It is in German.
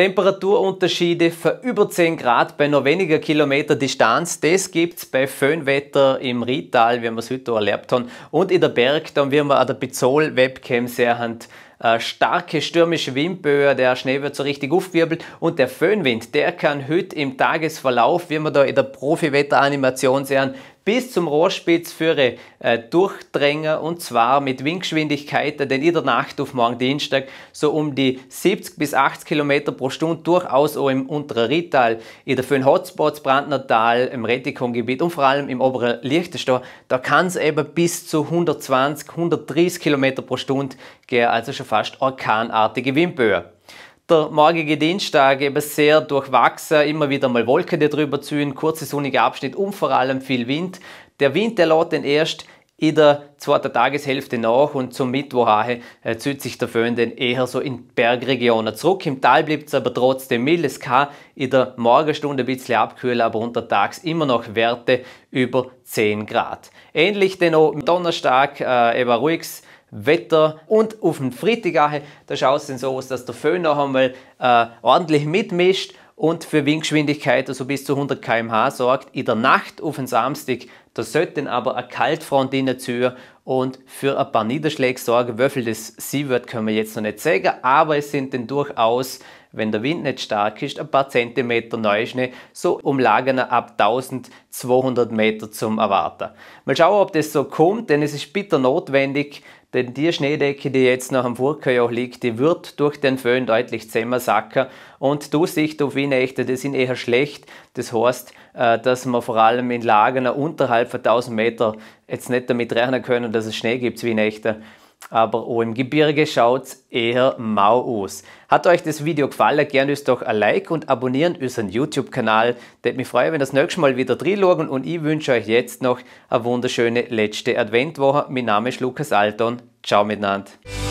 Temperaturunterschiede für über 10 Grad bei nur weniger Kilometer Distanz, das gibt es bei Föhnwetter im Rietal, wie wir es heute erlebt haben, und in der Berg, dann wie wir an der Pizol-Webcam sehr hand äh, starke stürmische Windböe, der Schnee wird so richtig aufgewirbelt und der Föhnwind, der kann heute im Tagesverlauf, wie wir da in der Profi-Wetteranimation sehen, bis zum Rohrspitzführer äh, durchdrängen und zwar mit Windgeschwindigkeiten, denn in der Nacht auf morgen Dienstag so um die 70 bis 80 km pro Stunde durchaus auch im unteren Rital, in der fünf Hotspots Brandnertal, im Rettikongebiet und vor allem im oberen Liechtenstein, da kann es eben bis zu 120, 130 km pro Stunde gehen, also schon fast orkanartige Windböen der morgige Dienstag eben sehr durchwachsen, immer wieder mal Wolken, die drüber ziehen, kurze sonnige Abschnitt und vor allem viel Wind. Der Wind, der lädt dann erst in der zweiten Tageshälfte nach und zum Mittwoch äh, zieht sich der Föhn dann eher so in Bergregionen zurück. Im Tal bleibt es aber trotzdem mild. Es kann in der Morgenstunde ein bisschen abkühlen, aber untertags immer noch Werte über 10 Grad. Ähnlich dennoch am Donnerstag äh, eben ruhiges Wetter und auf den Freitag, da schaust du dann so aus, dass der Föhn noch einmal äh, ordentlich mitmischt und für Windgeschwindigkeit, also bis zu 100 km/h, sorgt. In der Nacht auf den Samstag, da sollte dann aber eine Kaltfront in der Tür und für ein paar Niederschläge sorgen. Wöffel das Sievert können wir jetzt noch nicht sagen, aber es sind dann durchaus, wenn der Wind nicht stark ist, ein paar Zentimeter Neuschnee, so umlagern ab 1200 Meter zum Erwarten. Mal schauen, ob das so kommt, denn es ist bitter notwendig, denn die Schneedecke, die jetzt noch am Furkerjoch liegt, die wird durch den Föhn deutlich zämmersacker. Und du siehst auf Wienechte, die sind eher schlecht. Das heißt, äh, dass man vor allem in Lagen unterhalb von 1000 Meter jetzt nicht damit rechnen können, dass es Schnee gibt wie Nächte. Aber auch im Gebirge schaut es eher mau aus. Hat euch das Video gefallen, gerne uns doch ein Like und abonnieren unseren YouTube-Kanal. Das mich freuen, wenn ihr das nächste Mal wieder reinschauen und ich wünsche euch jetzt noch eine wunderschöne letzte Adventwoche. Mein Name ist Lukas Alton. Ciao miteinander.